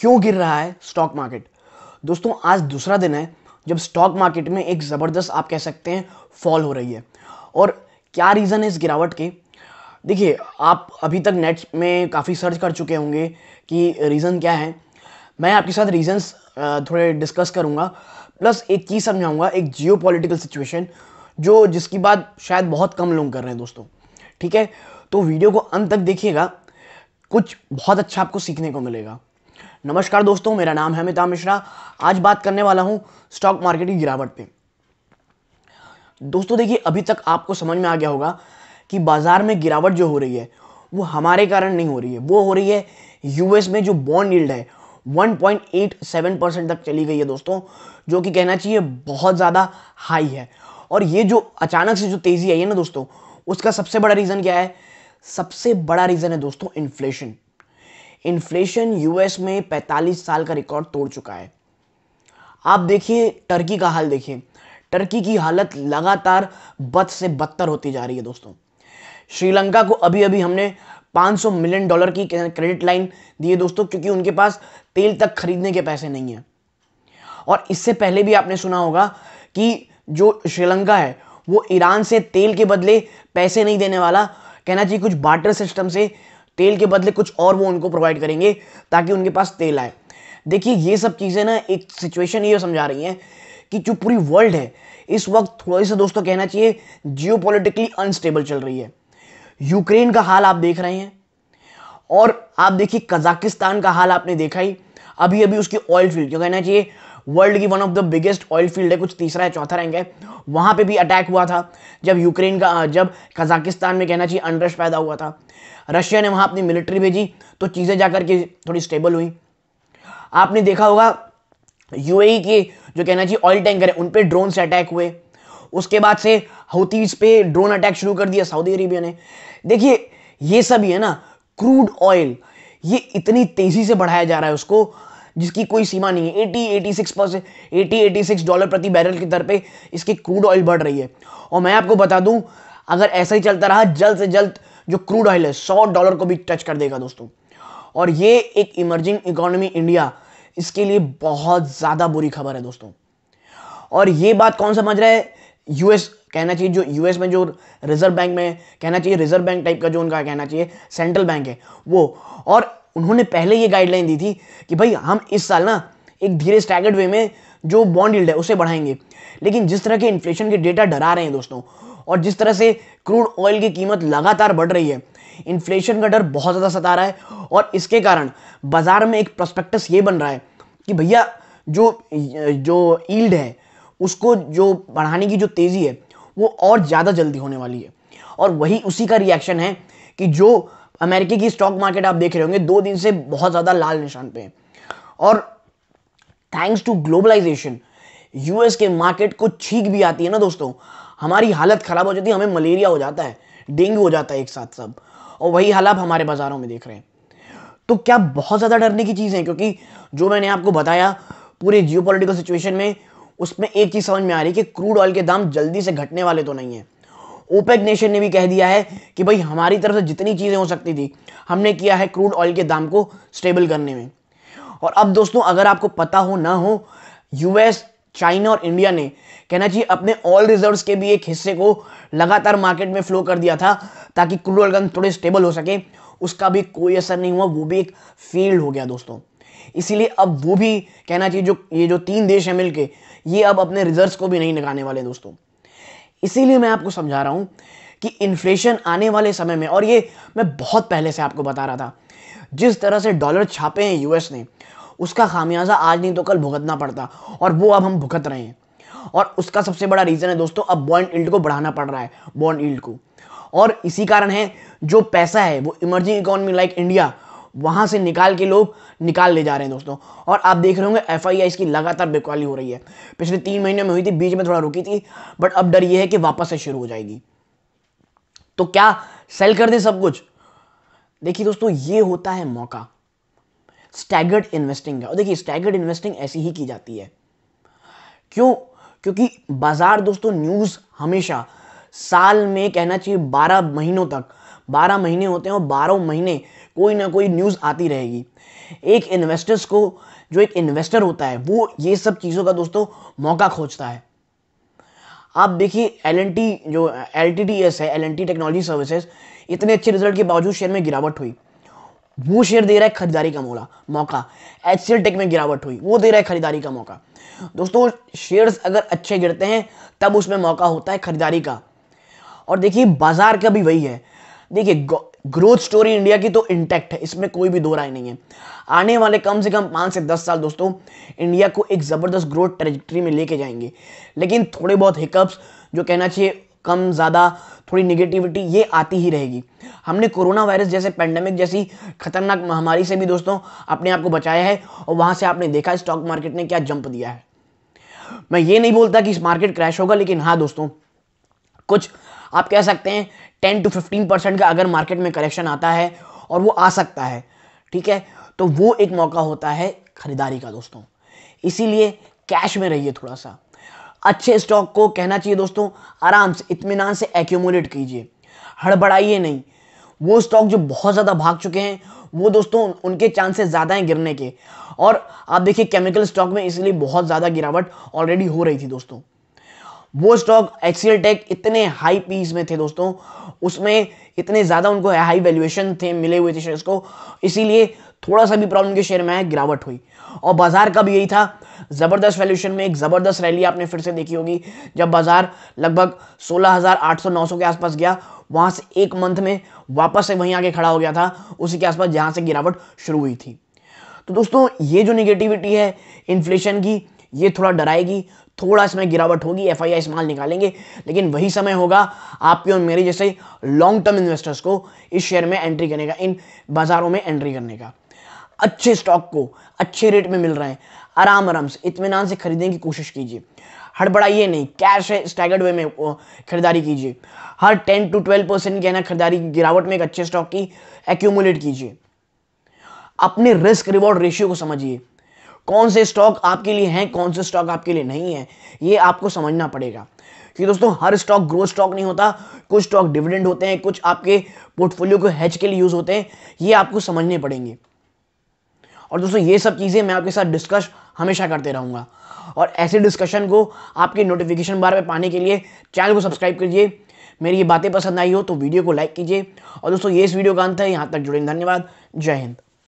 क्यों गिर रहा है स्टॉक मार्केट दोस्तों आज दूसरा दिन है जब स्टॉक मार्केट में एक ज़बरदस्त आप कह सकते हैं फॉल हो रही है और क्या रीज़न है इस गिरावट के देखिए आप अभी तक नेट में काफ़ी सर्च कर चुके होंगे कि रीज़न क्या है मैं आपके साथ रीज़न्स थोड़े डिस्कस करूँगा प्लस एक चीज़ समझाऊँगा एक जियो पोलिटिकल सिचुएशन जो जिसकी बात शायद बहुत कम लोग कर रहे हैं दोस्तों ठीक है तो वीडियो को अंत तक देखिएगा कुछ बहुत अच्छा आपको सीखने को मिलेगा नमस्कार दोस्तों मेरा नाम है अमिताभ मिश्रा आज बात करने वाला हूँ स्टॉक मार्केट की गिरावट पे दोस्तों देखिए अभी तक आपको समझ में आ गया होगा कि बाजार में गिरावट जो हो रही है वो हमारे कारण नहीं हो रही है वो हो रही है यूएस में जो बॉन्ड यील्ड है 1.87 परसेंट तक चली गई है दोस्तों जो कि कहना चाहिए बहुत ज़्यादा हाई है और ये जो अचानक से जो तेज़ी आई है ना दोस्तों उसका सबसे बड़ा रीज़न क्या है सबसे बड़ा रीज़न है दोस्तों इन्फ्लेशन इन्फ्लेशन यूएस में 45 साल का रिकॉर्ड तोड़ चुका है आप देखिए टर्की का हाल देखिए टर्की की हालत लगातार बद से बदतर होती जा रही है दोस्तों श्रीलंका को अभी अभी हमने 500 मिलियन डॉलर की क्रेडिट लाइन दी है दोस्तों क्योंकि उनके पास तेल तक खरीदने के पैसे नहीं है और इससे पहले भी आपने सुना होगा कि जो श्रीलंका है वो ईरान से तेल के बदले पैसे नहीं देने वाला कहना चाहिए कुछ बाटर सिस्टम से तेल के बदले कुछ और वो उनको प्रोवाइड करेंगे ताकि उनके पास तेल आए देखिए ये सब चीज़ें ना एक सिचुएशन ये समझा रही हैं कि जो पूरी वर्ल्ड है इस वक्त थोड़ी सा दोस्तों कहना चाहिए जियो अनस्टेबल चल रही है यूक्रेन का हाल आप देख रहे हैं और आप देखिए कजाकिस्तान का हाल आपने देखा ही अभी अभी उसकी ऑयल फील्ड क्यों कहना चाहिए वर्ल्ड की one of the biggest oil field है कुछ तीसरा है चौथा रैंक है वहां पे भी अटैक हुआ था जब यूक्रेन का जब कजाकिस्तान में कहना चाहिए अनरश पैदा हुआ था रशिया ने वहां अपनी मिलिट्री भेजी तो चीज़ें जाकर के थोड़ी स्टेबल हुई आपने देखा होगा यूएई के जो कहना चाहिए ऑयल टैंकर है उन पर ड्रोन से अटैक हुए उसके बाद से हौतीज पे ड्रोन अटैक शुरू कर दिया सऊदी अरेबिया ने देखिए ये सब ही है ना क्रूड ऑयल ये इतनी तेज़ी से बढ़ाया जा रहा है उसको जिसकी कोई सीमा नहीं है eighty eighty six percent eighty eighty six dollar प्रति बैरल की दर पे इसकी क्रूड ऑयल बढ़ रही है और मैं आपको बता दूं अगर ऐसा ही चलता रहा जल्द से जल्द जो क्रूड ऑयल है सौ डॉलर को भी टच कर देगा दोस्तों और ये एक इमर्जिंग इकोनॉमी इंडिया इसके लिए बहुत ज़्यादा बुरी खबर है दोस्तों और ये बात कौन समझ रहा है यूएस कहना चाहिए जो यूएस में जो रिजर्व बैंक में कहना चाहिए रिजर्व बैंक टाइप का जो उनका कहना चाहिए सेंट्रल बैंक है वो और उन्होंने पहले ये गाइडलाइन दी थी कि भाई हम इस साल ना एक धीरे स्टैगर्ड वे में जो बॉन्ड यील्ड है उसे बढ़ाएंगे लेकिन जिस तरह के इन्फ्लेशन के डेटा डरा रहे हैं दोस्तों और जिस तरह से क्रूड ऑयल की कीमत लगातार बढ़ रही है इन्फ्लेशन का डर बहुत ज़्यादा सता रहा है और इसके कारण बाज़ार में एक प्रस्पेक्टस ये बन रहा है कि भैया जो जो ईल्ड है उसको जो बढ़ाने की जो तेज़ी है वो और ज़्यादा जल्दी होने वाली है और वही उसी का रिएक्शन है कि जो अमेरिकी की स्टॉक मार्केट आप देख रहे होंगे दो दिन से बहुत ज़्यादा लाल निशान पे है और थैंक्स टू ग्लोबलाइजेशन यूएस के मार्केट को छीक भी आती है ना दोस्तों हमारी हालत ख़राब हो जाती है हमें मलेरिया हो जाता है डेंगू हो जाता है एक साथ सब और वही हाल आप हमारे बाज़ारों में देख रहे हैं तो क्या बहुत ज़्यादा डरने की चीज़ है क्योंकि जो मैंने आपको बताया पूरे जियो सिचुएशन में उसमें एक चीज़ समझ में आ रही है कि क्रूड ऑयल के दाम जल्दी से घटने वाले तो नहीं है ओपेक नेशन ने भी कह दिया है कि भाई हमारी तरफ से जितनी चीज़ें हो सकती थी हमने किया है क्रूड ऑयल के दाम को स्टेबल करने में और अब दोस्तों अगर आपको पता हो ना हो यूएस चाइना और इंडिया ने कहना चाहिए अपने ऑयल रिजर्व्स के भी एक हिस्से को लगातार मार्केट में फ्लो कर दिया था ताकि क्रूड ऑयल थोड़े स्टेबल हो सके उसका भी कोई असर नहीं हुआ वो भी एक फेल्ड हो गया दोस्तों इसीलिए अब वो भी कहना चाहिए जो ये जो तीन देश हैं मिल के ये अब अपने रिजर्व्स को भी नहीं लगाने वाले दोस्तों इसीलिए मैं आपको समझा रहा हूँ कि इन्फ्लेशन आने वाले समय में और ये मैं बहुत पहले से आपको बता रहा था जिस तरह से डॉलर छापे हैं यूएस ने उसका खामियाजा आज नहीं तो कल भुगतना पड़ता और वो अब हम भुगत रहे हैं और उसका सबसे बड़ा रीज़न है दोस्तों अब बॉन्ड इल्ड को बढ़ाना पड़ रहा है बॉन्ड इल्ड को और इसी कारण है जो पैसा है वो इमर्जिंग इकोनॉमी लाइक इंडिया वहां से निकाल के लोग निकाल ले जा रहे हैं दोस्तों और आप देख रहे होंगे एफ इसकी लगातार बेकवाली हो रही है पिछले तीन महीने में हुई थी बीच में थोड़ा रुकी थी बट अब डर ये है कि वापस से शुरू हो जाएगी तो क्या सेल कर दे सब कुछ देखिए दोस्तों ये होता है मौका स्टैगर्ड इन्वेस्टिंग का और देखिए स्टैगर्ड इन्वेस्टिंग ऐसी ही की जाती है क्यों क्योंकि बाजार दोस्तों न्यूज़ हमेशा साल में कहना चाहिए बारह महीनों तक बारह महीने होते हैं और बारह महीने कोई ना कोई न्यूज़ आती रहेगी एक इन्वेस्टर्स को जो एक इन्वेस्टर होता है वो ये सब चीज़ों का दोस्तों मौका खोजता है आप देखिए एल जो एल है एल टेक्नोलॉजी सर्विसेज इतने अच्छे रिजल्ट के बावजूद शेयर में गिरावट हुई वो शेयर दे रहा है खरीदारी का मोला मौका एच टेक में गिरावट हुई वो दे रहा है खरीदारी का मौका दोस्तों शेयर्स अगर अच्छे गिरते हैं तब उसमें मौका होता है खरीदारी का और देखिए बाजार का भी वही है देखिए ग्रोथ स्टोरी इंडिया की तो इंटैक्ट है इसमें कोई भी दो राय नहीं है आने वाले कम से कम पाँच से दस साल दोस्तों इंडिया को एक ज़बरदस्त ग्रोथ ट्रेजिक्ट्री में लेके जाएंगे लेकिन थोड़े बहुत हिकअप्स जो कहना चाहिए कम ज़्यादा थोड़ी निगेटिविटी ये आती ही रहेगी हमने कोरोना वायरस जैसे पेंडेमिक जैसी खतरनाक महामारी से भी दोस्तों अपने आप को बचाया है और वहाँ से आपने देखा स्टॉक मार्केट ने क्या जंप दिया है मैं ये नहीं बोलता कि इस मार्केट क्रैश होगा लेकिन हाँ दोस्तों कुछ आप कह सकते हैं टेन टू फिफ्टीन परसेंट का अगर मार्केट में करेक्शन आता है और वो आ सकता है ठीक है तो वो एक मौका होता है ख़रीदारी का दोस्तों इसीलिए कैश में रहिए थोड़ा सा अच्छे स्टॉक को कहना चाहिए दोस्तों आराम से इतमान से एक्यूमुलेट कीजिए हड़बड़ाइए नहीं वो स्टॉक जो बहुत ज़्यादा भाग चुके हैं वो दोस्तों उनके चांसेस ज़्यादा हैं गिरने के और आप देखिए केमिकल स्टॉक में इसलिए बहुत ज़्यादा गिरावट ऑलरेडी हो रही थी दोस्तों वो स्टॉक एक्सीएल टेक इतने हाई पीस में थे दोस्तों उसमें इतने ज़्यादा उनको हाई वैल्यूएशन थे मिले हुए थे शेयर्स को इसीलिए थोड़ा सा भी प्रॉब्लम के शेयर में आया गिरावट हुई और बाजार का भी यही था ज़बरदस्त वैल्यूशन में एक ज़बरदस्त रैली आपने फिर से देखी होगी जब बाजार लगभग सोलह 900 के आसपास गया वहाँ से एक मंथ में वापस से वहीं आके खड़ा हो गया था उसी के आसपास जहाँ से गिरावट शुरू हुई थी तो दोस्तों ये जो निगेटिविटी है इन्फ्लेशन की ये थोड़ा डराएगी थोड़ा इसमें गिरावट होगी एफ आई माल निकालेंगे लेकिन वही समय होगा आपके और मेरे जैसे लॉन्ग टर्म इन्वेस्टर्स को इस शेयर में एंट्री करने का इन बाज़ारों में एंट्री करने का अच्छे स्टॉक को अच्छे रेट में मिल रहे हैं आराम आराम से इतमान से खरीदने की कोशिश कीजिए हड़बड़ाइए नहीं कैश है स्टैगर्ड वे में खरीदारी कीजिए हर टेन टू ट्वेल्व परसेंट की है ना खरीदारी गिरावट में एक अच्छे स्टॉक की एक्यूमुलेट कीजिए अपने रिस्क रिवॉर्ड रेशियो को समझिए कौन से स्टॉक आपके लिए हैं कौन से स्टॉक आपके लिए नहीं है ये आपको समझना पड़ेगा कि दोस्तों हर स्टॉक ग्रोथ स्टॉक नहीं होता कुछ स्टॉक डिविडेंड होते हैं कुछ आपके पोर्टफोलियो को हेच के लिए यूज़ होते हैं ये आपको समझने पड़ेंगे और दोस्तों ये सब चीज़ें मैं आपके साथ डिस्कस हमेशा करते रहूँगा और ऐसे डिस्कशन को आपके नोटिफिकेशन बार में पाने के लिए चैनल को सब्सक्राइब कीजिए मेरी ये बातें पसंद आई हो तो वीडियो को लाइक कीजिए और दोस्तों ये इस वीडियो का अंत है यहाँ तक जुड़ेंगे धन्यवाद जय हिंद